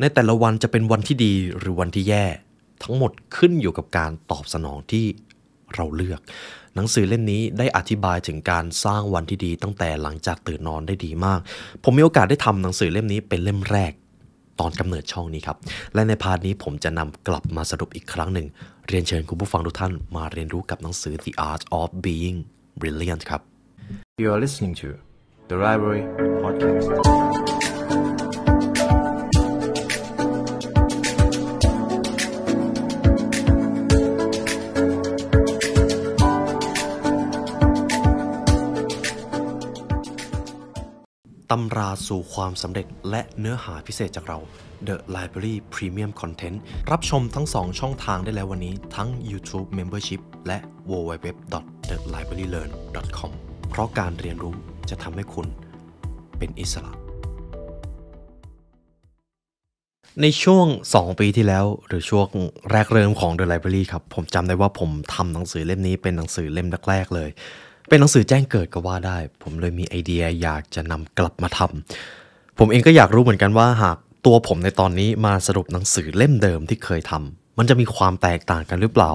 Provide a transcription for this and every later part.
ในแต่ละวันจะเป็นวันที่ดีหรือวันที่แย่ ทั้งหมดขึ้นอยู่กับการตอบสนองที่เราเลือก หนังสือเล่มนี้ได้อธิบายถึงการสร้างวันที่ดีตั้งแต่หลังจากตื่นนอนได้ดีมาก ผมมีโอกาสได้ทำหนังสือเล่มนี้เป็นเล่มแรกตอนกำเนิดช่องนี้ครับและในพาร์ทนี้ผมจะนำกลับมาสรุปอีกครั้งหนึ่งเรียนเชิญคุณผู้ฟังทุกท่าน มาเรียนรู้กับหนังสือ The Art of Being Brilliant ครับ You are listening to the Library Podcast ตำราสู่ความสำเร็จและเนื้อหาพิเศษจากเรา The Library Premium Content รับชมทั้ง 2 ช่องทางได้แล้ววันนี้ทั้ง YouTube Membership และ www.thelibrarylearn.com เพราะการเรียนรู้จะทำให้คุณเป็นอิสระ ในช่วง 2 ปีที่แล้วหรือช่วงแรกเริ่มของ The Library ครับ ผมจำได้ว่าผมทำหนังสือเล่มนี้เป็นหนังสือเล่มแรกๆเลยเป็นหนังสือแจ้งเกิดก็ว่าได้ ผมเลยมีไอเดียอยากจะนำกลับมาทำผมเองก็อยากรู้เหมือนกันว่า หากตัวผมในตอนนี้มาสรุปหนังสือเล่มเดิมที่เคยทำมันจะมีความแตกต่างกันหรือเปล่า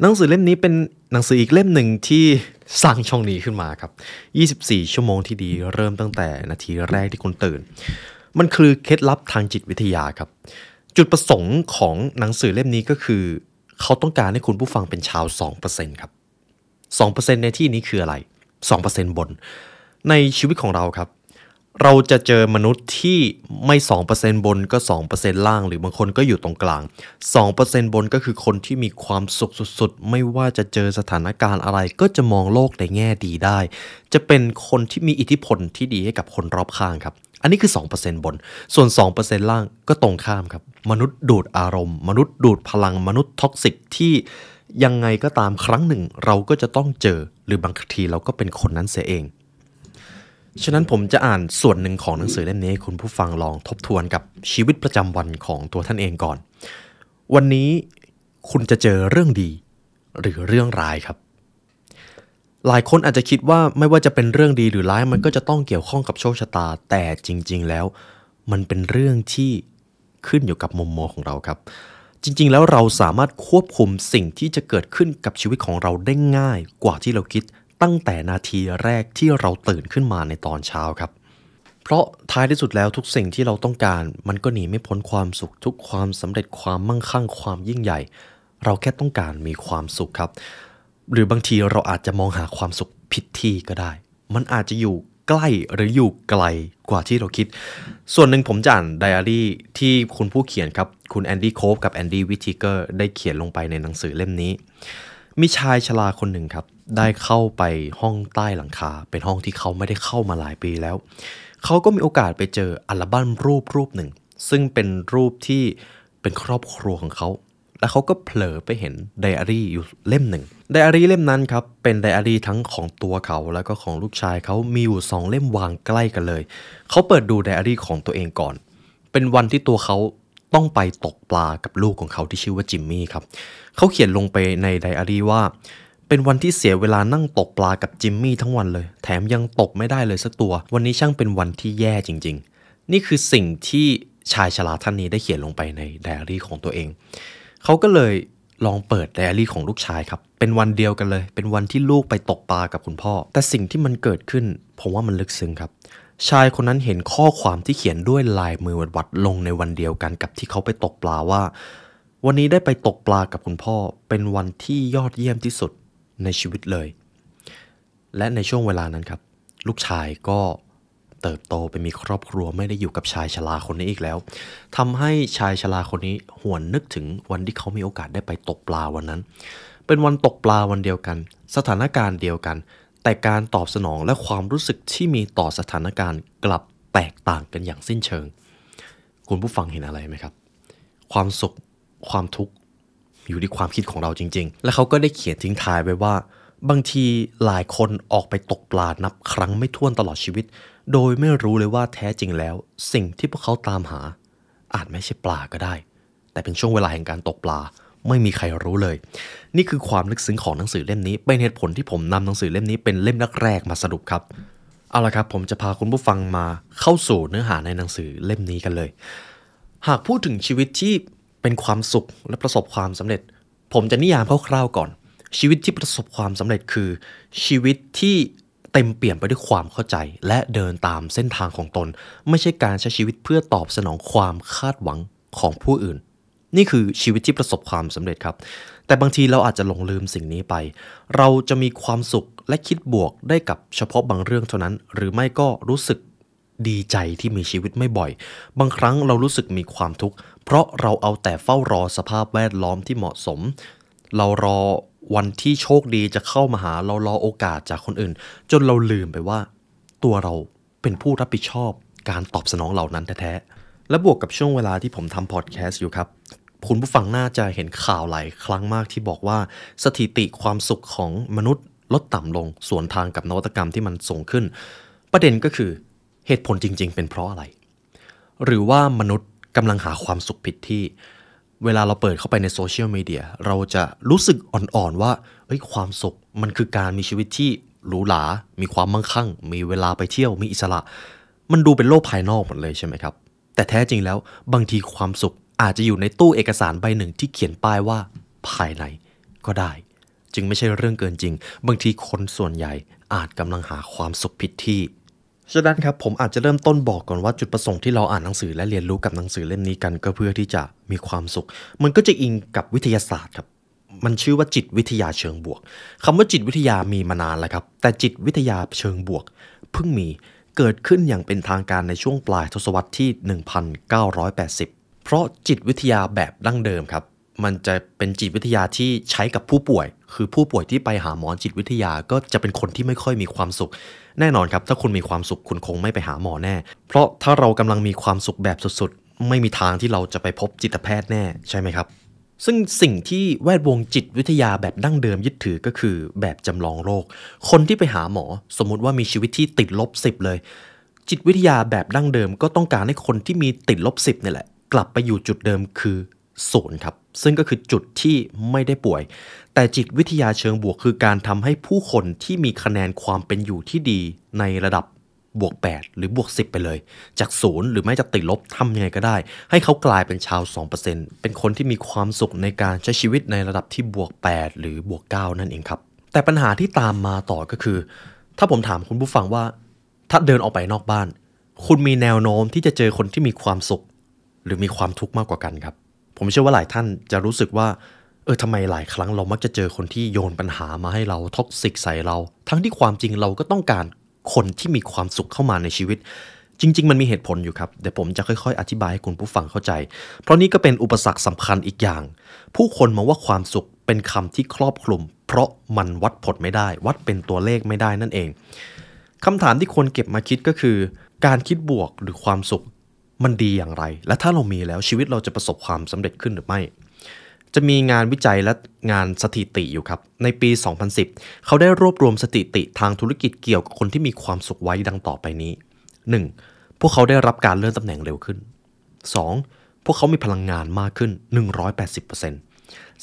หนังสือเล่มนี้เป็นหนังสืออีกเล่มหนึ่งที่สร้างช่องนี้ขึ้นมาครับ 24 ชั่วโมงที่ดีเริ่มตั้งแต่นาทีแรกที่คุณตื่น มันคือเคล็ดลับทางจิตวิทยาครับ จุดประสงค์ของหนังสือเล่มนี้ก็คือ เขาต้องการให้คุณผู้ฟังเป็นชาว 2%ครับ2%ในที่นี้คืออะไร 2%บนในชีวิตของเราครับ เราจะเจอมนุษย์ที่ไม่ 2%บนก็ 2%ล่างหรือบางคนก็อยู่ตรงกลาง2%บนก็คือคนที่มีความสุขสุดๆไม่ว่าจะเจอสถานการณ์อะไร ก็จะมองโลกในแง่ดีได้ จะเป็นคนที่มีอิทธิพลที่ดีให้กับคนรอบข้างครับ อันนี้คือ 2%บน ส่วน 2%ล่างก็ตรงข้ามครับ มนุษย์ดูดอารมณ์ มนุษย์ดูดพลังมนุษย์ท็อกซิกที่ยังไงก็ตามครั้งหนึ่งเราก็จะต้องเจอหรือบางทีเราก็เป็นคนนั้นเสียเอง ฉะนั้นผมจะอ่านส่วนหนึ่งของหนังสือเล่มนี้คุณผู้ฟังลองทบทวนกับชีวิตประจำวันของตัวท่านเองก่อน วันนี้คุณจะเจอเรื่องดีหรือเรื่องร้ายครับ หลายคนอาจจะคิดว่าไม่ว่าจะเป็นเรื่องดีหรือร้ายมันก็จะต้องเกี่ยวข้องกับโชคชะตา แต่จริงๆแล้ว มันเป็นเรื่องที่ขึ้นอยู่กับมุมมองของเราครับจริง ๆ แล้วเราสามารถควบคุมสิ่งที่จะเกิดขึ้นกับชีวิตของเราได้ง่ายกว่าที่เราคิดตั้งแต่นาทีแรกที่เราตื่นขึ้นมาในตอนเช้าครับ เพราะท้ายที่สุดแล้วทุกสิ่งที่เราต้องการมันก็หนีไม่พ้นความสุขทุกความสำเร็จความมั่งคั่งความยิ่งใหญ่ เราแค่ต้องการมีความสุขครับ หรือบางทีเราอาจจะมองหาความสุขผิดที่ก็ได้ มันอาจจะอยู่ใกล้หรืออยู่ไกลกว่าที่เราคิด ส่วนหนึ่งผมจะอ่านไดอารี่ที่คุณผู้เขียนครับคุณแอนดี้โคฟกับแอนดี้วิทิเกอร์ได้เขียนลงไปในหนังสือเล่มนี้ มีชายชราคนหนึ่งครับ ได้เข้าไปห้องใต้หลังคา เป็นห้องที่เขาไม่ได้เข้ามาหลายปีแล้ว เขาก็มีโอกาสไปเจออัลบั้มรูปรูปหนึ่ง ซึ่งเป็นรูปที่เป็นครอบครัวของเขา และเขาก็เผลอไปเห็นไดอารี่อยู่เล่มหนึ่งไดอารี่เล่มนั้นครับเป็นไดอารี่ทั้งของตัวเขาแล้วก็ของลูกชายเขามีอยู่สองเล่มวางใกล้กันเลย เขาเปิดดูไดอารี่ของตัวเองก่อน เป็นวันที่ตัวเขาต้องไปตกปลากับลูกของเขาที่ชื่อว่า จิมมี่ครับ เขาเขียนลงไปในไดอารี่ว่า เป็นวันที่เสียเวลานั่งตกปลากับจิมมี่ทั้งวันเลย แถมยังตกไม่ได้เลยสักตัว วันนี้ช่างเป็นวันที่แย่จริงๆ นี่คือสิ่งที่ชายชราท่านนี้ได้เขียนลงไปในไดอารี่ของตัวเอง เขาก็เลยลองเปิดไดอารี่ของลูกชายครับ เป็นวันเดียวกันเลย เป็นวันที่ลูกไปตกปลากับคุณพ่อ แต่สิ่งที่มันเกิดขึ้น ผมว่ามันลึกซึ้งครับ ชายคนนั้นเห็นข้อความที่เขียนด้วยลายมือวัดวัดลงในวันเดียวกันกับที่เขาไปตกปลาว่า วันนี้ได้ไปตกปลากับคุณพ่อ เป็นวันที่ยอดเยี่ยมที่สุดในชีวิตเลย และในช่วงเวลานั้นครับลูกชายก็เติบโตไปมีครอบครัวไม่ได้อยู่กับชายชราคนนี้อีกแล้ว ทำให้ชายชราคนนี้หวนนึกถึง วันที่เขา มีโอกาสได้ไปตกปลาวันนั้น เป็นวันตกปลาวันเดียวกัน สถานการณ์เดียวกัน แต่การตอบสนองและความรู้สึกที่มีต่อสถานการณ์กลับแตกต่างกันอย่างสิ้นเชิง คุณผู้ฟังเห็นอะไรไหมครับ ความสุขความทุกข์อยู่ที่ความคิดของเราจริง ๆ และเขาก็ได้เขียนทิ้งท้ายไว้ว่าบางทีหลายคนออกไปตกปลานับครั้งไม่ถ้วนตลอดชีวิต โดยไม่รู้เลยว่าแท้จริงแล้ว สิ่งที่พวกเขาตามหา อาจไม่ใช่ปลาก็ได้ แต่เป็นช่วงเวลาแห่งการตกปลา ไม่มีใครรู้เลย นี่คือความลึกซึ้งของหนังสือเล่มนี้เป็นเหตุผลที่ผมนำหนังสือเล่มนี้เป็นเล่มแรกๆมาสรุปครับเอาละครับผมจะพาคุณผู้ฟังมาเข้าสู่เนื้อหาในหนังสือเล่มนี้กันเลย หากพูดถึงชีวิตที่เป็นความสุขและประสบความสำเร็จ ผมจะนิยามคร่าวๆก่อนชีวิตที่ประสบความสำเร็จคือ ชีวิตที่เต็มเปลี่ยนไปด้วยความเข้าใจ และเดินตามเส้นทางของตน ไม่ใช่การใช้ชีวิตเพื่อตอบสนองความคาดหวังของผู้อื่น นี่คือชีวิตที่ประสบความสำเร็จครับแต่บางทีเราอาจจะหลงลืมสิ่งนี้ไป เราจะมีความสุขและคิดบวกได้กับเฉพาะบางเรื่องเท่านั้น หรือไม่ก็รู้สึกดีใจที่มีชีวิตไม่บ่อย บางครั้งเรารู้สึกมีความทุกข์เพราะเราเอาแต่เฝ้ารอสภาพแวดล้อมที่เหมาะสม เรารอวันที่โชคดีจะเข้ามาหาเรารอโอกาสจากคนอื่น จนเราลืมไปว่าตัวเราเป็นผู้รับผิดชอบการตอบสนองเหล่านั้นแท้ๆและบวกกับช่วงเวลาที่ผมทำพอดแคสต์อยู่ครับ คุณผู้ฟังน่าจะเห็นข่าวหลายครั้งมากที่บอกว่าสถิติความสุขของมนุษย์ลดต่ำลงส่วนทางกับนวัตกรรมที่มันสูงขึ้น ประเด็นก็คือเหตุผลจริง ๆ เป็นเพราะอะไร หรือว่ามนุษย์กำลังหาความสุขผิดที่เวลาเราเปิดเข้าไปในโซเชียลมีเดียเราจะรู้สึกอ่อนๆว่าเอ้ยความสุขมันคือการมีชีวิตที่หรูหรา มีความมั่งคั่ง มีเวลาไปเที่ยว มีอิสระ มันดูเป็นโลกภายนอกหมดเลยใช่ไหมครับ แต่แท้จริงแล้ว บางทีความสุขอาจจะอยู่ในตู้เอกสารใบหนึ่งที่เขียนป้ายว่าภายในก็ได้ จึงไม่ใช่เรื่องเกินจริง บางทีคนส่วนใหญ่อาจกำลังหาความสุขผิดที่ฉะนั้นครับผมอาจจะเริ่มต้นบอกก่อนว่าจุดประสงค์ ที่เราอ่านหนังสือและเรียนรู้กับหนังสือเล่มนี้กันก็เพื่อที่จะมีความสุขมันก็จะอิงกับวิทยาศาสตร์ครับ มันชื่อว่าจิตวิทยาเชิงบวก คำว่าจิตวิทยามีมานานแล้วครับ แต่จิตวิทยาเชิงบวกเพิ่งมีเกิดขึ้นอย่างเป็นทางการในช่วงปลายทศวรรษที่ 1980 เพราะจิตวิทยาแบบดั้งเดิมครับมันจะเป็นจิตวิทยาที่ใช้กับผู้ป่วย คือผู้ป่วยที่ไปหาหมอจิตวิทยาก็จะเป็นคนที่ไม่ค่อยมีความสุข แน่นอนครับ ถ้าคุณมีความสุขคุณคงไม่ไปหาหมอแน่ เพราะถ้าเรากำลังมีความสุขแบบสุดๆ ไม่มีทางที่เราจะไปพบจิตแพทย์แน่ใช่ไหมครับ ซึ่งสิ่งที่แวดวงจิตวิทยาแบบดั้งเดิมยึดถือก็คือแบบจำลองโรค คนที่ไปหาหมอ สมมติว่ามีชีวิตที่ติดลบสิบเลย จิตวิทยาแบบดั้งเดิมก็ต้องการให้คนที่มีติดลบสิบนี่แหละ กลับไปอยู่จุดเดิมคือศูนย์ครับซึ่งก็คือจุดที่ไม่ได้ป่วย แต่จิตวิทยาเชิงบวกคือการทำให้ผู้คนที่มีคะแนนความเป็นอยู่ที่ดีในระดับบวก 8 หรือบวก 10 ไปเลย จากศูนย์หรือไม่จากติดลบทำยังไงก็ได้ ให้เขากลายเป็นชาว 2%เป็นคนที่มีความสุขในการใช้ชีวิตในระดับที่บวก 8 หรือบวก 9 นั่นเองครับ แต่ปัญหาที่ตามมาต่อก็คือ ถ้าผมถามคุณผู้ฟังว่า ถ้าเดินออกไปนอกบ้าน คุณมีแนวโน้มที่จะเจอคนที่มีความสุข หรือมีความทุกข์มากกว่ากันครับผมเชื่อว่าหลายท่านจะรู้สึกว่า เออทำไมหลายครั้งเรามักจะเจอคนที่โยนปัญหามาให้เราท็อกซิกใส่เรา ทั้งที่ความจริงเราก็ต้องการคนที่มีความสุขเข้ามาในชีวิต จริงๆมันมีเหตุผลอยู่ครับเดี๋ยวผมจะค่อย ๆอธิบายให้คุณผู้ฟังเข้าใจ เพราะนี่ก็เป็นอุปสรรคสำคัญอีกอย่าง ผู้คนมองว่าความสุขเป็นคำที่ครอบคลุมเพราะมันวัดผลไม่ได้ วัดเป็นตัวเลขไม่ได้นั่นเอง คำถามที่ควรเก็บมาคิดก็คือ การคิดบวกหรือความสุขมันดีอย่างไร และถ้าเรามีแล้วชีวิตเราจะประสบความสำเร็จขึ้นหรือไม่ จะมีงานวิจัยและงานสถิติอยู่ครับ ในปี 2010 เขาได้รวบรวมสถิติทางธุรกิจเกี่ยวกับคนที่มีความสุขไว้ดังต่อไปนี้ 1. พวกเขาได้รับการเลื่อนตำแหน่งเร็วขึ้น 2. พวกเขามีพลังงานมากขึ้น 180%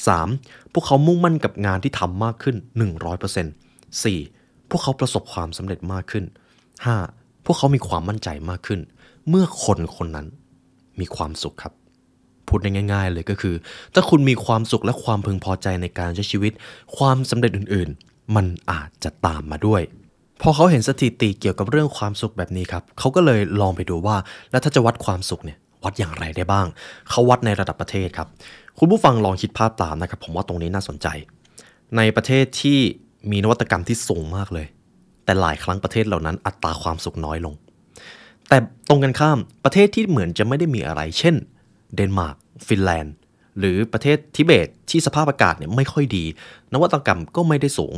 3. พวกเขามุ่งมั่นกับงานที่ทำมากขึ้น 100% 4. พวกเขาประสบความสำเร็จมากขึ้น 5. พวกเขามีความมั่นใจมากขึ้นเมื่อคนคนนั้นมีความสุขครับ พูดง่าย ๆ เลยก็คือ ถ้าคุณมีความสุขและความพึงพอใจในการใช้ชีวิต ความสำเร็จอื่นๆ มันอาจจะตามมาด้วยพอเขาเห็นสถิติเกี่ยวกับเรื่องความสุขแบบนี้ครับเขาก็เลยลองไปดูว่าแล้วถ้าจะวัดความสุขเนี่ยวัดอย่างไรได้บ้าง เขาวัดในระดับประเทศครับ คุณผู้ฟังลองคิดภาพตามนะครับผมว่าตรงนี้น่าสนใจ ในประเทศที่มีนวัตกรรมที่สูงมากเลย แต่หลายครั้งประเทศเหล่านั้นอัตราความสุขน้อยลงแต่ตรงกันข้ามประเทศที่เหมือนจะไม่ได้มีอะไรเช่นเดนมาร์กฟินแลนด์ หรือประเทศทิเบตที่สภาพอากาศเนี่ยไม่ค่อยดี นวัตกรรมก็ไม่ได้สูง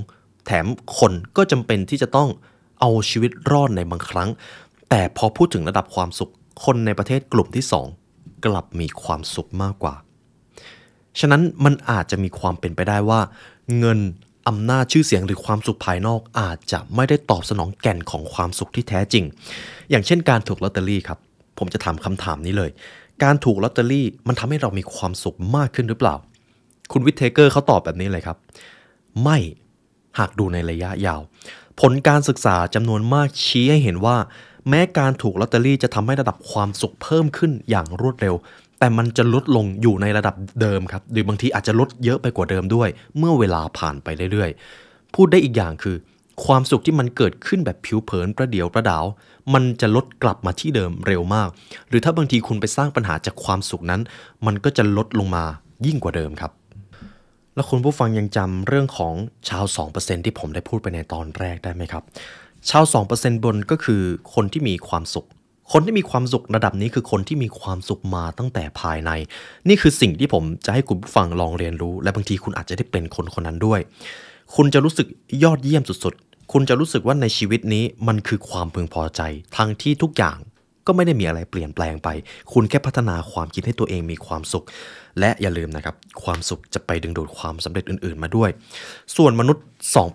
แถมคนก็จำเป็นที่จะต้องเอาชีวิตรอดในบางครั้ง แต่พอพูดถึงระดับความสุขคนในประเทศกลุ่มที่ 2 กลับมีความสุขมากกว่า ฉะนั้นมันอาจจะมีความเป็นไปได้ว่า เงินอำนาจชื่อเสียงหรือความสุขภายนอกอาจจะไม่ได้ตอบสนองแก่นของความสุขที่แท้จริง อย่างเช่นการถูกลอตเตอรี่ครับผมจะถามคำถามนี้เลย การถูกลอตเตอรี่มันทำให้เรามีความสุขมากขึ้นหรือเปล่า คุณวิทเทเกอร์เขาตอบแบบนี้เลยครับไม่หากดูในระยะยาว ผลการศึกษาจำนวนมากชี้ให้เห็นว่า แม้การถูกลอตเตอรี่จะทำให้ระดับความสุขเพิ่มขึ้นอย่างรวดเร็วแต่มันจะลดลงอยู่ในระดับเดิมครับ หรือบางทีอาจจะลดเยอะไปกว่าเดิมด้วย เมื่อเวลาผ่านไปเรื่อยๆ พูดได้อีกอย่างคือ ความสุขที่มันเกิดขึ้นแบบผิวเผินประเดียวประดาว มันจะลดกลับมาที่เดิมเร็วมาก หรือถ้าบางทีคุณไปสร้างปัญหาจากความสุขนั้น มันก็จะลดลงมายิ่งกว่าเดิมครับ แล้วคุณผู้ฟังยังจำเรื่องของชาว 2%ที่ผมได้พูดไปในตอนแรกได้ไหมครับ ชาว 2%บนก็คือคนที่มีความสุขคนที่มีความสุขระดับนี้คือคนที่มีความสุขมาตั้งแต่ภายใน นี่คือสิ่งที่ผมจะให้คุณผู้ฟังลองเรียนรู้ และบางทีคุณอาจจะได้เป็นคนคนนั้นด้วย คุณจะรู้สึกยอดเยี่ยมสุด ๆ คุณจะรู้สึกว่าในชีวิตนี้มันคือความพึงพอใจ ทั้งที่ทุกอย่างก็ไม่ได้มีอะไรเปลี่ยนแปลงไป คุณแค่พัฒนาความคิดให้ตัวเองมีความสุข และอย่าลืมนะครับความสุขจะไปดึงดูดความสำเร็จอื่นๆมาด้วย ส่วนมนุษย์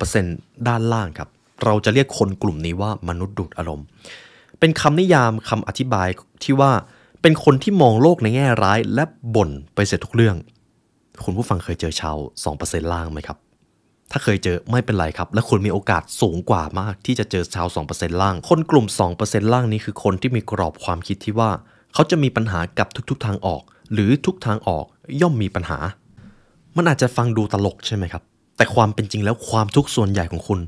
2%ด้านล่างครับ เราจะเรียกคนกลุ่มนี้ว่ามนุษย์ดูดอารมณ์เป็นคำนิยามคำอธิบายที่ว่าเป็นคนที่มองโลกในแง่ร้ายและบ่นไปเสร็จทุกเรื่อง คุณผู้ฟังเคยเจอชาว 2%ล่างไหมครับถ้าเคยเจอไม่เป็นไรครับ และคุณมีโอกาสสูงกว่ามากที่จะเจอชาว 2%ล่าง คนกลุ่ม 2%ล่างนี้คือคนที่มีกรอบความคิดที่ว่า เขาจะมีปัญหากับทุกๆทางออก หรือทุกทางออกย่อมมีปัญหา มันอาจจะฟังดูตลกใช่ไหมครับ แต่ความเป็นจริงแล้วความทุกส่วนใหญ่ของคุณ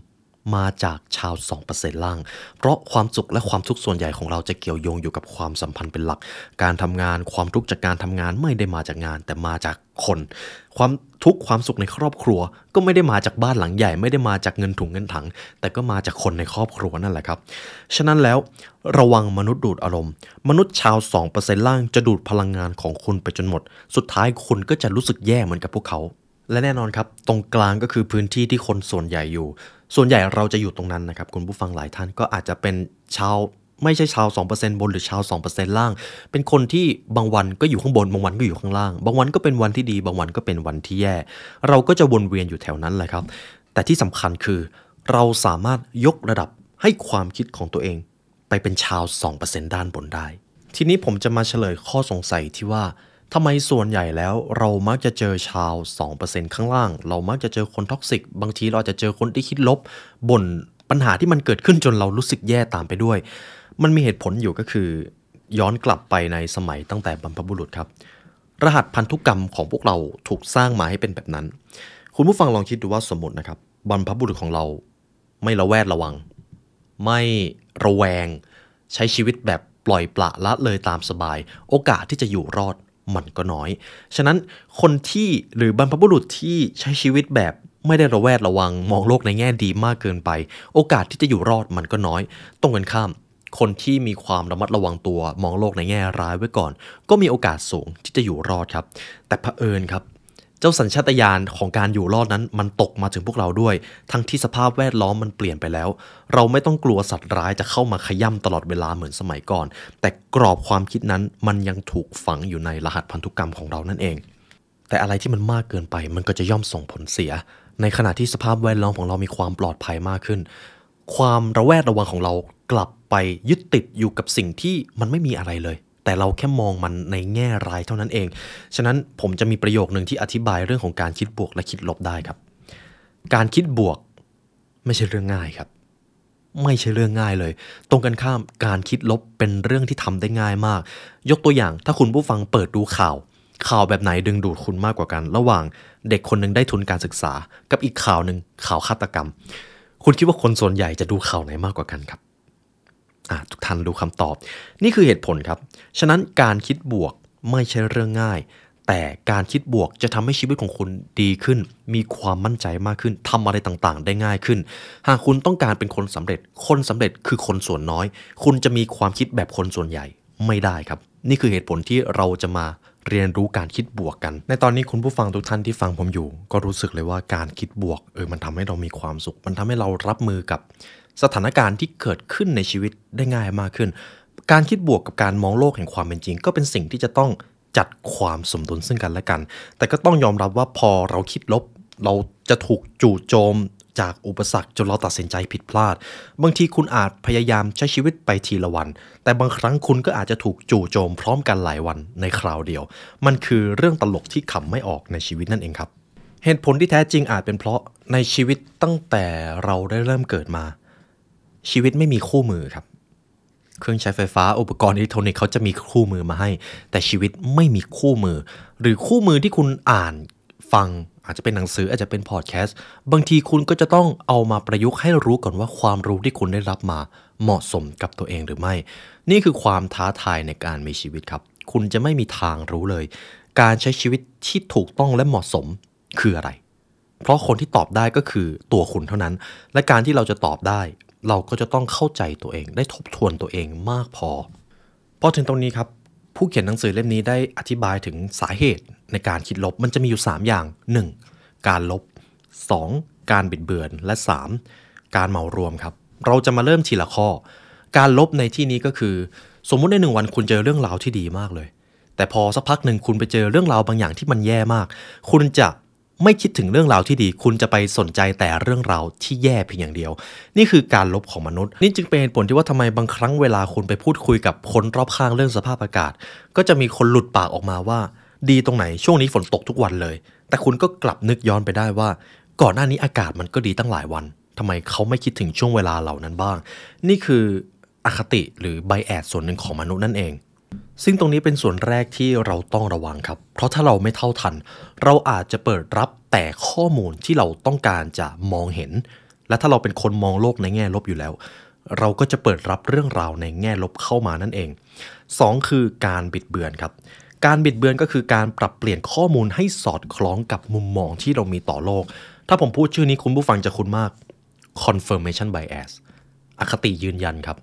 มาจากชาว2%ล่าง เพราะความสุขและความทุกข์ส่วนใหญ่ของเราจะเกี่ยวโยงอยู่กับความสัมพันธ์เป็นหลัก การทำงานความทุกข์จากการทำงานไม่ได้มาจากงาน แต่มาจากคน ความทุกข์ความสุขในครอบครัว ก็ไม่ได้มาจากบ้านหลังใหญ่ไม่ได้มาจากเงินถุงเงินถัง แต่ก็มาจากคนในครอบครัวนั่นแหละครับ ฉะนั้นแล้วระวังมนุษย์ดูดอารมณ์ มนุษย์ชาว2%ล่าง จะดูดพลังงานของคุณไปจนหมด สุดท้ายคุณก็จะรู้สึกแย่เหมือนกับพวกเขา และแน่นอนครับตรงกลางก็คือพื้นที่ที่คนส่วนใหญ่อยู่ส่วนใหญ่เราจะอยู่ตรงนั้นนะครับคุณผู้ฟังหลายท่านก็อาจจะเป็นชาวไม่ใช่ชาว 2%บนหรือชาว 2%ล่าง เป็นคนที่บางวันก็อยู่ข้างบน บางวันก็อยู่ข้างล่าง บางวันก็เป็นวันที่ดี บางวันก็เป็นวันที่แย่เราก็จะวนเวียนอยู่แถวนั้นแหละครับ แต่ที่สำคัญคือเราสามารถยกระดับให้ความคิดของตัวเอง ไปเป็นชาว 2%ด้านบนได้ ทีนี้ผมจะมาเฉลยข้อสงสัยที่ว่าทำไมส่วนใหญ่แล้วเรามักจะเจอชาว 2%ข้างล่าง เรามักจะเจอคนท็อกซิก บางทีเราจะเจอคนที่คิดลบบ่นปัญหาที่มันเกิดขึ้นจนเรารู้สึกแย่ตามไปด้วย มันมีเหตุผลอยู่ก็คือย้อนกลับไปในสมัยตั้งแต่บรรพบุรุษครับ รหัสพันธุกรรมของพวกเราถูกสร้างมาให้เป็นแบบนั้น คุณผู้ฟังลองคิดดูว่าสมมตินะครับบรรพบุรุษของเรา ไม่ระแวดระวัง ไม่ระแวงใช้ชีวิตแบบปล่อยปละละเลยตามสบาย โอกาสที่จะอยู่รอดมันก็น้อย ฉะนั้นคนที่หรือบรรพบุรุษที่ใช้ชีวิตแบบไม่ได้ระแวดระวัง มองโลกในแง่ดีมากเกินไป โอกาสที่จะอยู่รอดมันก็น้อย ตรงกันข้าม คนที่มีความระมัดระวังตัวมองโลกในแง่ร้ายไว้ก่อน ก็มีโอกาสสูงที่จะอยู่รอดครับ แต่เผอิญครับเจ้าสัญชาตญาณของการอยู่รอดนั้น มันตกมาถึงพวกเราด้วย ทั้งที่สภาพแวดล้อมมันเปลี่ยนไปแล้ว เราไม่ต้องกลัวสัตว์ร้ายจะเข้ามาขย่ำตลอดเวลาเหมือนสมัยก่อน แต่กรอบความคิดนั้นมันยังถูกฝังอยู่ในรหัสพันธุกรรมของเรานั่นเอง แต่อะไรที่มันมากเกินไปมันก็จะย่อมส่งผลเสีย ในขณะที่สภาพแวดล้อมของเรามีความปลอดภัยมากขึ้น ความระแวดระวังของเรากลับไปยึดติดอยู่กับสิ่งที่มันไม่มีอะไรเลยแต่เราแค่มองมันในแง่ร้ายเท่านั้นเอง ฉะนั้นผมจะมีประโยคหนึ่งที่อธิบายเรื่องของการคิดบวกและคิดลบได้ครับ การคิดบวก ไม่ใช่เรื่องง่ายครับ ไม่ใช่เรื่องง่ายเลย ตรงกันข้ามการคิดลบเป็นเรื่องที่ทำได้ง่ายมาก ยกตัวอย่างถ้าคุณผู้ฟังเปิดดูข่าว ข่าวแบบไหนดึงดูดคุณมากกว่ากัน ระหว่าง เด็กคนหนึ่งได้ทุนการศึกษา กับอีกข่าวหนึ่งข่าวฆาตกรรม คุณคิดว่าคนส่วนใหญ่จะดูข่าวไหนมากกว่ากันครับทุกท่านรู้คำตอบ นี่คือเหตุผลครับ ฉะนั้นการคิดบวกไม่ใช่เรื่องง่าย แต่การคิดบวกจะทำให้ชีวิตของคุณดีขึ้น มีความมั่นใจมากขึ้นทำอะไรต่างๆ ได้ง่ายขึ้น หากคุณต้องการเป็นคนสำเร็จ คนสำเร็จคือคนส่วนน้อย คุณจะมีความคิดแบบคนส่วนใหญ่ไม่ได้ครับ นี่คือเหตุผลที่เราจะมาเรียนรู้การคิดบวกกัน ในตอนนี้คุณผู้ฟังทุกท่านที่ฟังผมอยู่ก็รู้สึกเลยว่าการคิดบวกเออมันทำให้เรามีความสุข มันทำให้เรารับมือกับสถานการณ์ที่เกิดขึ้นในชีวิตได้ง่ายมากขึ้น การคิดบวกกับการมองโลกแห่งความเป็นจริงก็เป็นสิ่งที่จะต้องจัดความสมดุลซึ่งกันและกัน แต่ก็ต้องยอมรับว่าพอเราคิดลบ เราจะถูกจู่โจมจากอุปสรรคจนเราตัดสินใจผิดพลาด บางทีคุณอาจพยายามใช้ชีวิตไปทีละวัน แต่บางครั้งคุณก็อาจจะถูกจู่โจมพร้อมกันหลายวันในคราวเดียว มันคือเรื่องตลกที่ขำไม่ออกในชีวิตนั่นเองครับ เหตุผลที่แท้จริงอาจเป็นเพราะในชีวิตตั้งแต่เราได้เริ่มเกิดมาชีวิตไม่มีคู่มือครับ เครื่องใช้ไฟฟ้าอุปกรณ์อิเล็กทรอนิกส์เขาจะมีคู่มือมาให้ แต่ชีวิตไม่มีคู่มือ หรือคู่มือที่คุณอ่านฟัง อาจจะเป็นหนังสืออาจจะเป็นพอดแคสต์ บางทีคุณก็จะต้องเอามาประยุกต์ให้รู้ก่อนว่าความรู้ที่คุณได้รับมาเหมาะสมกับตัวเองหรือไม่ นี่คือความท้าทายในการมีชีวิตครับ คุณจะไม่มีทางรู้เลย การใช้ชีวิตที่ถูกต้องและเหมาะสมคืออะไร เพราะคนที่ตอบได้ก็คือตัวคุณเท่านั้น และการที่เราจะตอบได้เราก็จะต้องเข้าใจตัวเองได้ทบทวนตัวเองมากพอ พอถึงตรงนี้ครับ ผู้เขียนหนังสือเล่มนี้ได้อธิบายถึงสาเหตุ ในการคิดลบมันจะมีอยู่ 3 อย่าง 1. การลบ 2. การบิดเบือนและ 3. การเหมารวมครับ เราจะมาเริ่มทีละข้อ การลบในที่นี้ก็คือ สมมุติในหนึ่งวันคุณเจอเรื่องราวที่ดีมากเลย แต่พอสักพักหนึ่งคุณไปเจอเรื่องราวบางอย่างที่มันแย่มาก คุณจะไม่คิดถึงเรื่องราวที่ดีคุณจะไปสนใจแต่เรื่องราวที่แย่เพียงอย่างเดียว นี่คือการลบของมนุษย์ นี่จึงเป็นเหตุผลที่ว่าทำไมบางครั้งเวลาคุณไปพูดคุยกับคนรอบข้างเรื่องสภาพอากาศ ก็จะมีคนหลุดปากออกมาว่า ดีตรงไหนช่วงนี้ฝนตกทุกวันเลย แต่คุณก็กลับนึกย้อนไปได้ว่า ก่อนหน้านี้อากาศมันก็ดีตั้งหลายวันทำไมเขาไม่คิดถึงช่วงเวลาเหล่านั้นบ้าง นี่คืออคติ หรือไบแอดส่วนหนึ่งของมนุษย์นั่นเองซึ่งตรงนี้เป็นส่วนแรกที่เราต้องระวังครับ เพราะถ้าเราไม่เท่าทัน เราอาจจะเปิดรับแต่ข้อมูลที่เราต้องการจะมองเห็น และถ้าเราเป็นคนมองโลกในแง่ลบอยู่แล้ว เราก็จะเปิดรับเรื่องราวในแง่ลบเข้ามานั่นเอง 2 คือการบิดเบือนครับ การบิดเบือนก็คือการปรับเปลี่ยนข้อมูลให้สอดคล้องกับมุมมองที่เรามีต่อโลก ถ้าผมพูดชื่อนี้คุณผู้ฟังจะคุ้นมาก confirmation bias อคติยืนยันครับ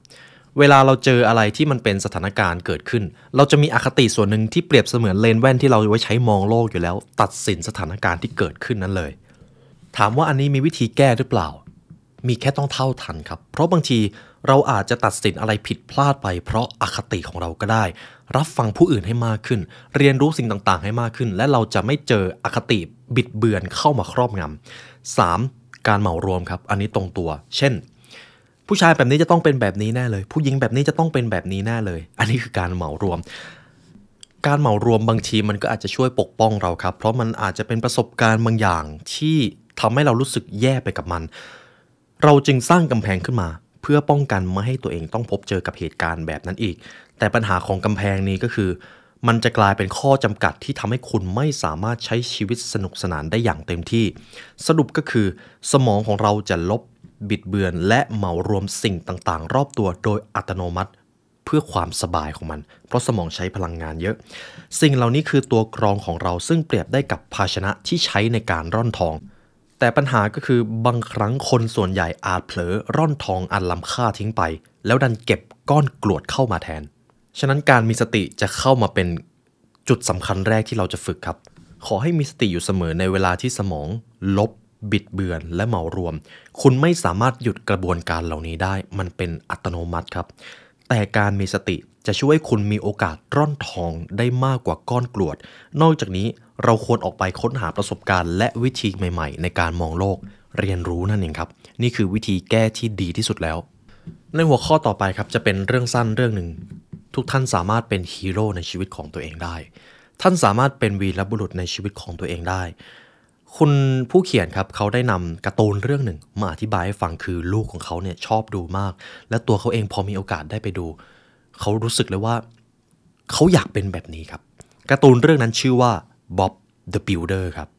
เวลาเราเจออะไรที่มันเป็นสถานการณ์เกิดขึ้น เราจะมีอคติส่วนหนึ่งที่เปรียบเสมือนเลนแว่นที่เราไว้ใช้มองโลกอยู่แล้ว ตัดสินสถานการณ์ที่เกิดขึ้นนั้นเลย ถามว่าอันนี้มีวิธีแก้หรือเปล่า มีแค่ต้องเท่าทันครับ เพราะบางทีเราอาจจะตัดสินอะไรผิดพลาดไป เพราะอาคติของเราก็ได้ รับฟังผู้อื่นให้มากขึ้น เรียนรู้สิ่งต่าง ๆ ให้มากขึ้น และเราจะไม่เจออคติบิดเบือนเข้ามาครอบงำ 3. การเหมารวมครับอันนี้ตรงตัว เช่นผู้ชายแบบนี้จะต้องเป็นแบบนี้แน่เลย ผู้หญิงแบบนี้จะต้องเป็นแบบนี้แน่เลย อันนี้คือการเหมารวม การเหมารวมบางทีมันก็อาจจะช่วยปกป้องเราครับ เพราะมันอาจจะเป็นประสบการณ์บางอย่างที่ทำให้เรารู้สึกแย่ไปกับมัน เราจึงสร้างกำแพงขึ้นมา เพื่อป้องกันไม่ให้ตัวเองต้องพบเจอกับเหตุการณ์แบบนั้นอีก แต่ปัญหาของกำแพงนี้ก็คือมันจะกลายเป็นข้อจำกัดที่ทำให้คุณไม่สามารถใช้ชีวิตสนุกสนานได้อย่างเต็มที่ สรุปก็คือ สมองของเราจะลบบิดเบือนและเหมารวมสิ่งต่าง ๆ รอบตัวโดยอัตโนมัติ เพื่อความสบายของมัน เพราะสมองใช้พลังงานเยอะ สิ่งเหล่านี้คือตัวกรองของเราซึ่งเปรียบได้กับภาชนะที่ใช้ในการร่อนทอง แต่ปัญหาก็คือบางครั้งคนส่วนใหญ่อาจเผลอ ร่อนทองอันล้ำค่าทิ้งไป แล้วดันเก็บก้อนกรวดเข้ามาแทนฉะนั้นการมีสติจะเข้ามาเป็นจุดสำคัญแรกที่เราจะฝึกครับ ขอให้มีสติอยู่เสมอในเวลาที่สมองลบ บิดเบือนและเหมารวม คุณไม่สามารถหยุดกระบวนการเหล่านี้ได้ มันเป็นอัตโนมัติครับ แต่การมีสติจะช่วยคุณมีโอกาสร่อนทองได้มากกว่าก้อนกรวด นอกจากนี้เราควรออกไปค้นหาประสบการณ์และวิธีใหม่ ๆ ในการมองโลก เรียนรู้นั่นเองครับ นี่คือวิธีแก้ที่ดีที่สุดแล้ว ในหัวข้อต่อไปครับจะเป็นเรื่องสั้นเรื่องหนึ่งทุกท่านสามารถเป็นฮีโร่ในชีวิตของตัวเองได้ ท่านสามารถเป็นวีรบุรุษในชีวิตของตัวเองได้ คุณผู้เขียนครับเขาได้นำการ์ตูนเรื่องหนึ่ง มาอธิบายให้ฟังคือลูกของเขาเนี่ยชอบดูมาก และตัวเขาเองพอมีโอกาสได้ไปดู เขารู้สึกเลยว่า เขาอยากเป็นแบบนี้ครับการ์ตูนเรื่องนั้นชื่อว่า Bob the Builder ครับ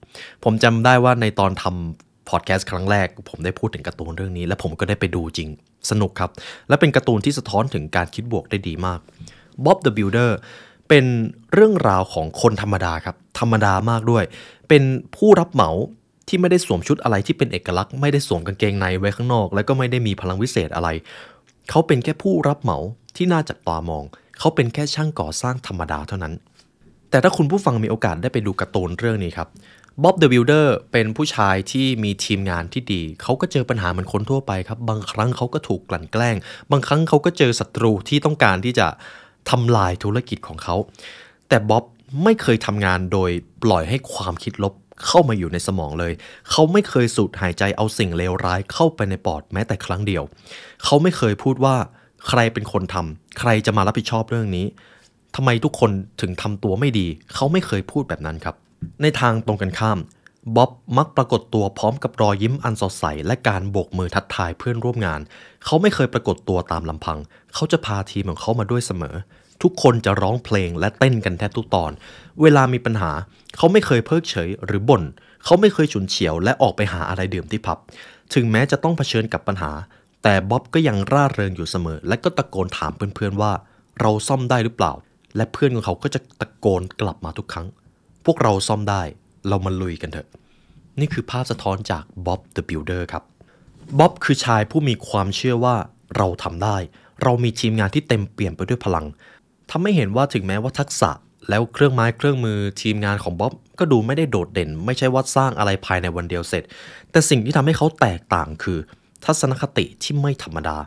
ผมจำได้ว่าในตอนทำพอดแคสต์ครั้งแรกผมได้พูดถึงการ์ตูนเรื่องนี้ และผมก็ได้ไปดูจริงสนุกครับ และเป็นการ์ตูนที่สะท้อนถึงการคิดบวกได้ดีมากบ๊อบเดอะบิ d เ r อร์เป็นเรื่องราวของคนธรรมดาครับ ธรรมดามากด้วย เป็นผู้รับเหมาที่ไม่ได้สวมชุดอะไรที่เป็นเอกลักษณ์ไม่ได้สวมกางเกงในไว้ข้างนอก และก็ไม่ได้มีพลังวิเศษอะไรเขาเป็นแค่ผู้รับเหมาที่น่าจับตามองเขาเป็นแค่ช่างก่อสร้างธรรมดาเท่านั้น แต่ถ้าคุณผู้ฟังมีโอกาสได้ไปดูการ์ตูนเรื่องนี้ครับบ๊อบเดอะบิลเดอร์เป็นผู้ชายที่มีทีมงานที่ดี เขาก็เจอปัญหาเหมือนคนทั่วไปครับ บางครั้งเขาก็ถูกกลั่นแกล้ง บางครั้งเขาก็เจอศัตรูที่ต้องการที่จะทำลายธุรกิจของเขา แต่บ๊อบไม่เคยทำงานโดยปล่อยให้ความคิดลบเข้ามาอยู่ในสมองเลย เขาไม่เคยสูดหายใจเอาสิ่งเลวร้ายเข้าไปในปอดแม้แต่ครั้งเดียว เขาไม่เคยพูดว่าใครเป็นคนทำใครจะมารับผิดชอบเรื่องนี้ทำไมทุกคนถึงทำตัวไม่ดี เขาไม่เคยพูดแบบนั้นครับในทางตรงกันข้ามบ๊อบมักปรากฏตัวพร้อมกับรอยยิ้มอันสดใสและการโบกมือทักทายเพื่อนร่วมงาน เขาไม่เคยปรากฏตัวตามลำพัง เขาจะพาทีมของเขามาด้วยเสมอ ทุกคนจะร้องเพลงและเต้นกันแทบทุกตอน เวลามีปัญหา เขาไม่เคยเพิกเฉยหรือบ่นเขาไม่เคยฉุนเฉียว และออกไปหาอะไรดื่มที่พับ ถึงแม้จะต้องเผชิญกับปัญหา แต่บ๊อบก็ยังร่าเริงอยู่เสมอ และก็ตะโกนถามเพื่อนๆว่า เราซ่อมได้หรือเปล่า และเพื่อนของเขาก็จะตะโกนกลับมาทุกครั้งพวกเราซ่อมได้ เรามาลุยกันเถอะ นี่คือภาพสะท้อนจากบ๊อบเดอะบิลเดอร์ครับบ๊อบคือชายผู้มีความเชื่อว่าเราทำได้ เรามีทีมงานที่เต็มเปี่ยมไปด้วยพลัง ทำให้เห็นว่าถึงแม้ว่าทักษะ แล้วเครื่องไม้เครื่องมือทีมงานของบ๊อบ ก็ดูไม่ได้โดดเด่น ไม่ใช่ว่าสร้างอะไรภายในวันเดียวเสร็จ แต่สิ่งที่ทำให้เขาแตกต่างคือ ทัศนคติที่ไม่ธรรมดา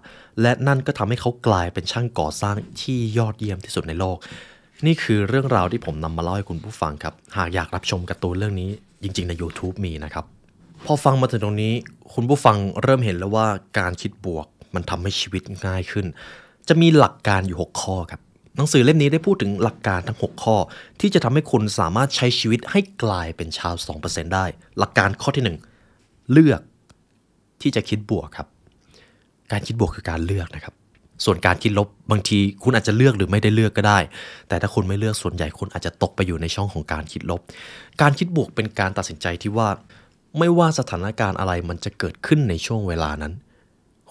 และนั่นก็ทำให้เขากลายเป็นช่างก่อสร้างที่ยอดเยี่ยมที่สุดในโลกนี่คือเรื่องราวที่ผมนำมาเล่าให้คุณผู้ฟังครับ หากอยากรับชมการ์ตูนเรื่องนี้จริงๆใน YouTube มีนะครับพอฟังมาถึงตรงนี้ คุณผู้ฟังเริ่มเห็นแล้วว่าการคิดบวกมันทำให้ชีวิตง่ายขึ้น จะมีหลักการอยู่ 6 ข้อครับ หนังสือเล่มนี้ได้พูดถึงหลักการทั้ง 6 ข้อ ที่จะทำให้คุณสามารถใช้ชีวิตให้กลายเป็นชาว 2%ได้ หลักการข้อที่ 1 เลือก ที่จะคิดบวกครับ การคิดบวกคือการเลือกนะครับส่วนการคิดลบ บางทีคุณอาจจะเลือกหรือไม่ได้เลือกก็ได้ แต่ถ้าคุณไม่เลือกส่วนใหญ่คุณอาจจะตกไปอยู่ในช่องของการคิดลบ การคิดบวกเป็นการตัดสินใจที่ว่า ไม่ว่าสถานการณ์อะไรมันจะเกิดขึ้นในช่วงเวลานั้น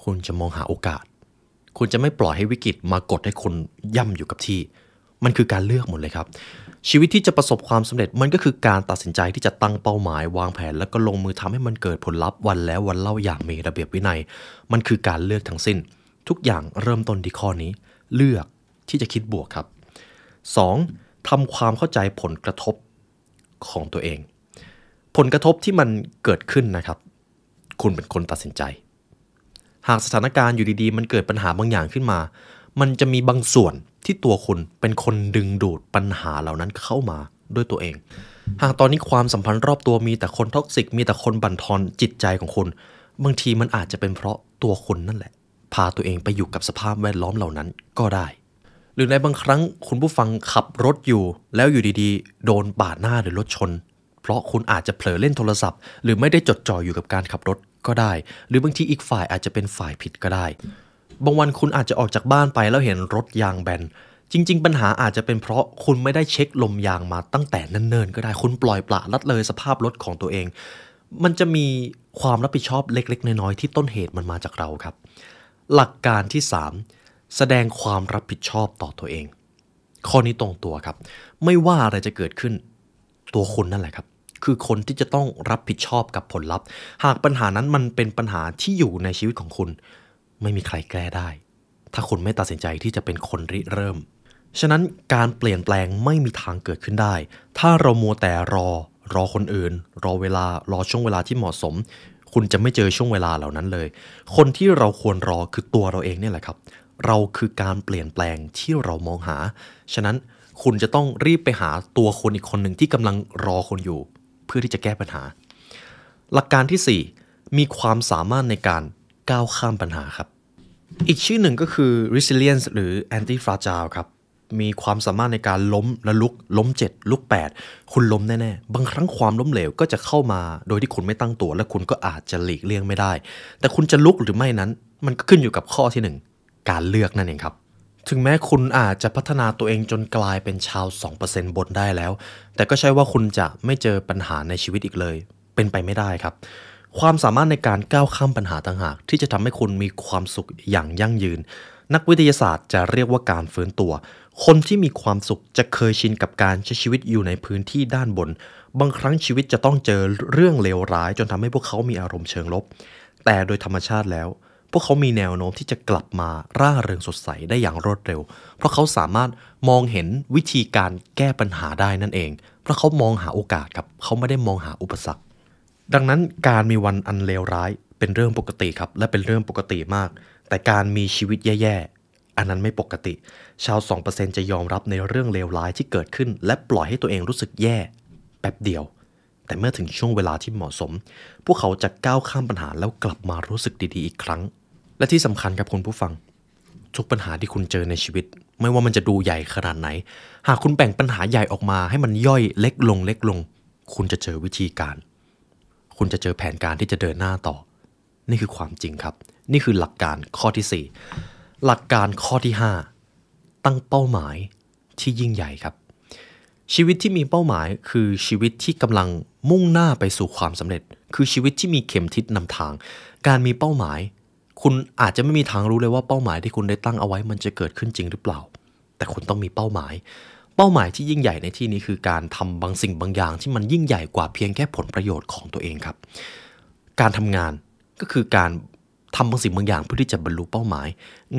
คุณจะมองหาโอกาส คุณจะไม่ปล่อยให้วิกฤตมากดให้คุณย่ำอยู่กับที่ มันคือการเลือกหมดเลยครับ ชีวิตที่จะประสบความสำเร็จมันก็คือการตัดสินใจที่จะตั้งเป้าหมาย วางแผน แล้วก็ลงมือทำให้มันเกิดผลลัพธ์วันแล้ววันเล่าอย่างมีระเบียบวินัย มันคือการเลือกทั้งสิ้นทุกอย่างเริ่มต้นที่ข้อนี้เลือกที่จะคิดบวกครับ 2. ทำความเข้าใจผลกระทบของตัวเอง ผลกระทบที่มันเกิดขึ้นนะครับ คุณเป็นคนตัดสินใจ หากสถานการณ์อยู่ดีๆ มันเกิดปัญหาบางอย่างขึ้นมา มันจะมีบางส่วนที่ตัวคุณเป็นคนดึงดูดปัญหาเหล่านั้นเข้ามาด้วยตัวเอง หากตอนนี้ความสัมพันธ์รอบตัวมีแต่คนท็อกซิก มีแต่คนบั่นทอนจิตใจของคุณ บางทีมันอาจจะเป็นเพราะตัวคุณ นั่นแหละพาตัวเองไปอยู่กับสภาพแวดล้อมเหล่านั้นก็ได้ หรือในบางครั้งคุณผู้ฟังขับรถอยู่ แล้วอยู่ดีๆ โดนบาดหน้าหรือรถชน เพราะคุณอาจจะเผลอเล่นโทรศัพท์ หรือไม่ได้จดจ่ออยู่กับการขับรถก็ได้ หรือบางทีอีกฝ่ายอาจจะเป็นฝ่ายผิดก็ได้ บางวันคุณอาจจะออกจากบ้านไปแล้วเห็นรถยางแบน จริง ๆ ปัญหาอาจจะเป็นเพราะคุณไม่ได้เช็คลมยางมาตั้งแต่เนิ่นๆก็ได้ คุณปล่อยปละลัดเลยสภาพรถของตัวเอง มันจะมีความรับผิดชอบเล็ก ๆ น้อยๆที่ต้นเหตุมันมาจากเราครับหลักการที่ 3 แสดงความรับผิดชอบต่อตัวเอง ข้อนี้ตรงตัวครับ ไม่ว่าอะไรจะเกิดขึ้น ตัวคุณนั่นแหละครับ คือคนที่จะต้องรับผิดชอบกับผลลัพธ์ หากปัญหานั้นมันเป็นปัญหาที่อยู่ในชีวิตของคุณ ไม่มีใครแก้ได้ ถ้าคุณไม่ตัดสินใจที่จะเป็นคนริเริ่ม ฉะนั้นการเปลี่ยนแปลงไม่มีทางเกิดขึ้นได้ ถ้าเรามัวแต่รอ รอคนอื่นรอเวลารอช่วงเวลาที่เหมาะสมคุณจะไม่เจอช่วงเวลาเหล่านั้นเลย คนที่เราควรรอคือตัวเราเองเนี่ยแหละครับ เราคือการเปลี่ยนแปลงที่เรามองหา ฉะนั้นคุณจะต้องรีบไปหาตัวคนอีกคนหนึ่งที่กำลังรอคนอยู่ เพื่อที่จะแก้ปัญหา หลักการที่ 4 มีความสามารถในการก้าวข้ามปัญหาครับ อีกชื่อหนึ่งก็คือ resilience หรือ anti fragile ครับมีความสามารถในการล้มและลุก ล้ม 7ลุก8 คุณล้มแน่ๆบางครั้งความล้มเหลวก็จะเข้ามา โดยที่คุณไม่ตั้งตัว และคุณก็อาจจะหลีกเลี่ยงไม่ได้ แต่คุณจะลุกหรือไม่นั้น มันก็ขึ้นอยู่กับข้อที่ 1 การเลือกนั่นเองครับ ถึงแม้คุณอาจจะพัฒนาตัวเองจนกลายเป็นชาว 2%บนได้แล้ว แต่ก็ใช่ว่าคุณจะไม่เจอปัญหาในชีวิตอีกเลย เป็นไปไม่ได้ครับความสามารถในการก้าวข้ามปัญหาต่างหากที่จะทำให้คุณมีความสุขอย่างยั่งยืน นักวิทยาศาสตร์จะเรียกว่าการฟื้นตัวคนที่มีความสุขจะเคยชินกับการใช้ชีวิตอยู่ในพื้นที่ด้านบน บางครั้งชีวิตจะต้องเจอเรื่องเลวร้ายจนทำให้พวกเขามีอารมณ์เชิงลบ แต่โดยธรรมชาติแล้ว พวกเขามีแนวโน้มที่จะกลับมา ร่าเริงสดใสได้อย่างรวดเร็ว เพราะเขาสามารถมองเห็นวิธีการแก้ปัญหาได้นั่นเอง เพราะเขามองหาโอกาสครับ เขาไม่ได้มองหาอุปสรรค ดังนั้นการมีวันอันเลวร้ายเป็นเรื่องปกติครับ และเป็นเรื่องปกติมาก แต่การมีชีวิตแย่ๆอันนั้นไม่ปกติ ชาว 2%จะยอมรับในเรื่องเลวร้ายที่เกิดขึ้น และปล่อยให้ตัวเองรู้สึกแย่แป๊บเดียว แต่เมื่อถึงช่วงเวลาที่เหมาะสม พวกเขาจะก้าวข้ามปัญหาแล้วกลับมารู้สึกดีๆอีกครั้ง และที่สำคัญครับคุณผู้ฟัง ทุกปัญหาที่คุณเจอในชีวิต ไม่ว่ามันจะดูใหญ่ขนาดไหน หากคุณแบ่งปัญหาใหญ่ออกมา ให้มันย่อยเล็กลง เล็กลง คุณจะเจอวิธีการ คุณจะเจอแผนการที่จะเดินหน้าต่อ นี่คือความจริงครับ นี่คือหลักการข้อที่ 4หลักการข้อที่ 5 ตั้งเป้าหมายที่ยิ่งใหญ่ครับ ชีวิตที่มีเป้าหมายคือชีวิตที่กำลังมุ่งหน้าไปสู่ความสำเร็จ คือชีวิตที่มีเข็มทิศนำทาง การมีเป้าหมาย คุณอาจจะไม่มีทางรู้เลยว่าเป้าหมายที่คุณได้ตั้งเอาไว้ มันจะเกิดขึ้นจริงหรือเปล่า แต่คุณต้องมีเป้าหมาย เป้าหมายที่ยิ่งใหญ่ในที่นี้คือการทำบางสิ่งบางอย่าง ที่มันยิ่งใหญ่กว่าเพียงแค่ผลประโยชน์ของตัวเองครับ การทำงานก็คือการทำบางสิ่งบางอย่างเพื่อที่จะบรรลุเป้าหมาย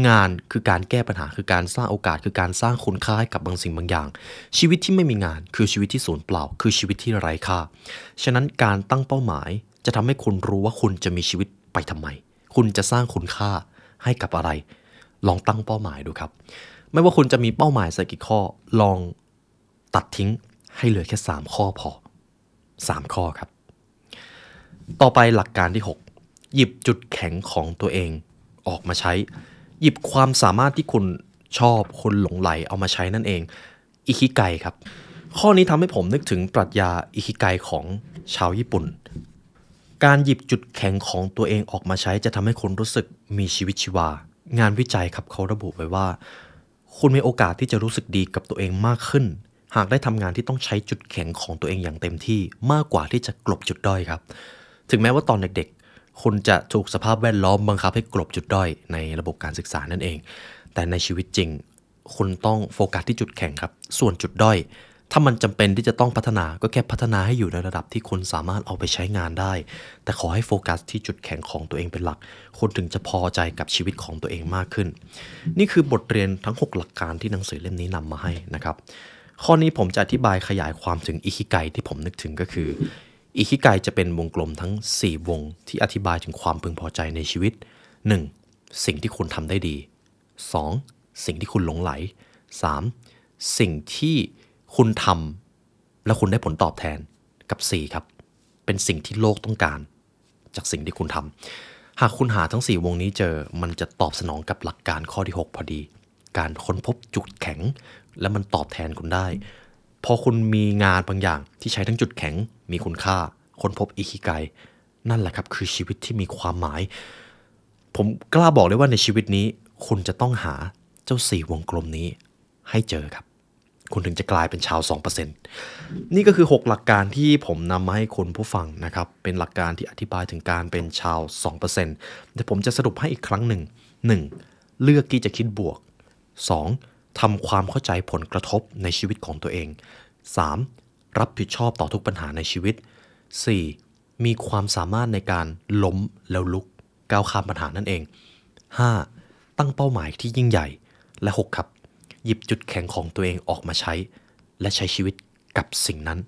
งานคือการแก้ปัญหาคือการสร้างโอกาส คือการสร้างคุณค่าให้กับบางสิ่งบางอย่าง ชีวิตที่ไม่มีงาน คือชีวิตที่สูญเปล่า คือชีวิตที่ไร้ค่าฉะนั้นการตั้งเป้าหมาย จะทำให้คุณรู้ว่าคุณจะมีชีวิตไปทำไมคุณจะสร้างคุณค่าให้กับอะไร ลองตั้งเป้าหมายดูครับ ไม่ว่าคุณจะมีเป้าหมายสักกี่ข้อลองตัดทิ้งให้เหลือแค่ 3 ข้อพอ3ข้อครับ ต่อไปหลักการที่ 6หยิบจุดแข็งของตัวเองออกมาใช้ หยิบความสามารถที่คุณชอบคุณหลงไหล เอามาใช้นั่นเอง อิคิไกครับ ข้อนี้ทำให้ผมนึกถึงปรัชญาอิคิไกของชาวญี่ปุ่น การหยิบจุดแข็งของตัวเองออกมาใช้ จะทำให้คนรู้สึกมีชีวิตชีวา งานวิจัยครับเขาระบุไว้ว่า คุณมีโอกาสที่จะรู้สึกดีกับตัวเองมากขึ้น หากได้ทำงานที่ต้องใช้จุดแข็งของตัวเองอย่างเต็มที่มากกว่าที่จะกลบจุดด้อยครับ ถึงแม้ว่าตอนเด็กคุณจะถูกสภาพแวดล้อมบังคับให้กลบจุดด้อยในระบบการศึกษานั่นเอง แต่ในชีวิตจริง คุณต้องโฟกัสที่จุดแข็งครับ ส่วนจุดด้อย ถ้ามันจำเป็นที่จะต้องพัฒนาก็แค่พัฒนาให้อยู่ในระดับที่คุณสามารถเอาไปใช้งานได้ แต่ขอให้โฟกัสที่จุดแข็งของตัวเองเป็นหลักคุณถึงจะพอใจกับชีวิตของตัวเองมากขึ้น นี่คือบทเรียนทั้ง 6 หลักการที่หนังสือเล่มนี้นำมาให้นะครับ ข้อนี้ผมจะอธิบายขยายความถึงอิคิไกที่ผมนึกถึงก็คืออิคิไกจะเป็นวงกลมทั้ง 4 วงที่อธิบายถึงความพึงพอใจในชีวิต 1. สิ่งที่คุณทำได้ดี 2. สิ่งที่คุณหลงไหล 3. สิ่งที่คุณทำและคุณได้ผลตอบแทนกับ 4ครับ เป็นสิ่งที่โลกต้องการจากสิ่งที่คุณทำหากคุณหาทั้ง 4 วงนี้เจอมันจะตอบสนองกับหลักการข้อที่6 พอดี การค้นพบจุดแข็งและมันตอบแทนคุณได้พอคุณมีงานบางอย่างที่ใช้ทั้งจุดแข็งมีคุณค่าค้นพบอิคิไกนั่นแหละครับ คือชีวิตที่มีความหมาย ผมกล้าบอกเลยว่าในชีวิตนี้ คุณจะต้องหาเจ้าสี่วงกลมนี้ให้เจอครับ คุณถึงจะกลายเป็นชาว 2%นี่ก็คือ 6 หลักการที่ผมนำมาให้คุณผู้ฟังนะครับเป็นหลักการที่อธิบายถึงการเป็นชาว2%แต่ผมจะสรุปให้อีกครั้งหนึ่ง 1. เลือกที่จะคิดบวก 2. ทำความเข้าใจผลกระทบในชีวิตของตัวเอง 3. รับผิดชอบต่อทุกปัญหาในชีวิต 4. มีความสามารถในการล้มแล้วลุก ก้าวข้ามปัญหานั่นเอง 5. ตั้งเป้าหมายที่ยิ่งใหญ่ และ6ครับ หยิบจุดแข็งของตัวเองออกมาใช้ และใช้ชีวิตกับสิ่งนั้น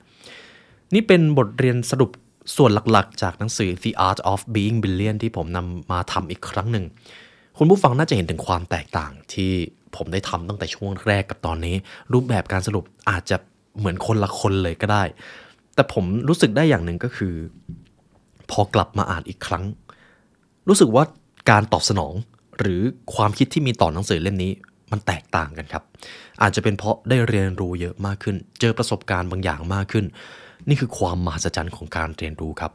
นี่เป็นบทเรียนสรุปส่วนหลักๆ จากหนังสือ The Art of Being Brilliant ที่ผมนำมาทำอีกครั้งหนึ่ง คุณผู้ฟังน่าจะเห็นถึงความแตกต่างที่ผมได้ทำตั้งแต่ช่วงแรกกับตอนนี้ รูปแบบการสรุปอาจจะเหมือนคนละคนเลยก็ได้ แต่ผมรู้สึกได้อย่างหนึ่งก็คือ พอกลับมาอ่านอีกครั้ง รู้สึกว่าการตอบสนองหรือความคิดที่มีต่อหนังสือเล่มนี้ มันแตกต่างกันครับ อาจจะเป็นเพราะได้เรียนรู้เยอะมากขึ้น เจอประสบการณ์บางอย่างมากขึ้น นี่คือความมหัศจรรย์ของการเรียนรู้ครับ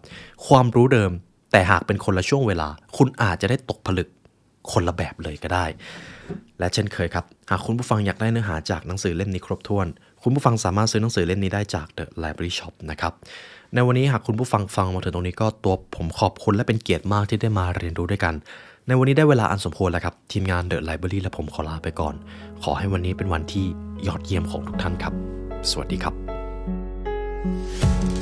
ความรู้เดิมแต่หากเป็นคนละช่วงเวลา คุณอาจจะได้ตกผลึกคนละแบบเลยก็ได้ และเช่นเคยครับ หากคุณผู้ฟังอยากได้เนื้อหาจากหนังสือเล่มนี้ครบถ้วน คุณผู้ฟังสามารถซื้อหนังสือเล่มนี้ได้จาก The Library Shop นะครับ ในวันนี้หากคุณผู้ฟังฟังมาถึงตรงนี้ก็ตัวผมขอบคุณและเป็นเกียรติมากที่ได้มาเรียนรู้ด้วยกัน ในวันนี้ได้เวลาอันสมควรแล้วครับ ทีมงาน The Library และผมขอลาไปก่อน ขอให้วันนี้เป็นวันที่ยอดเยี่ยมของทุกท่านครับ สวัสดีครับ thank you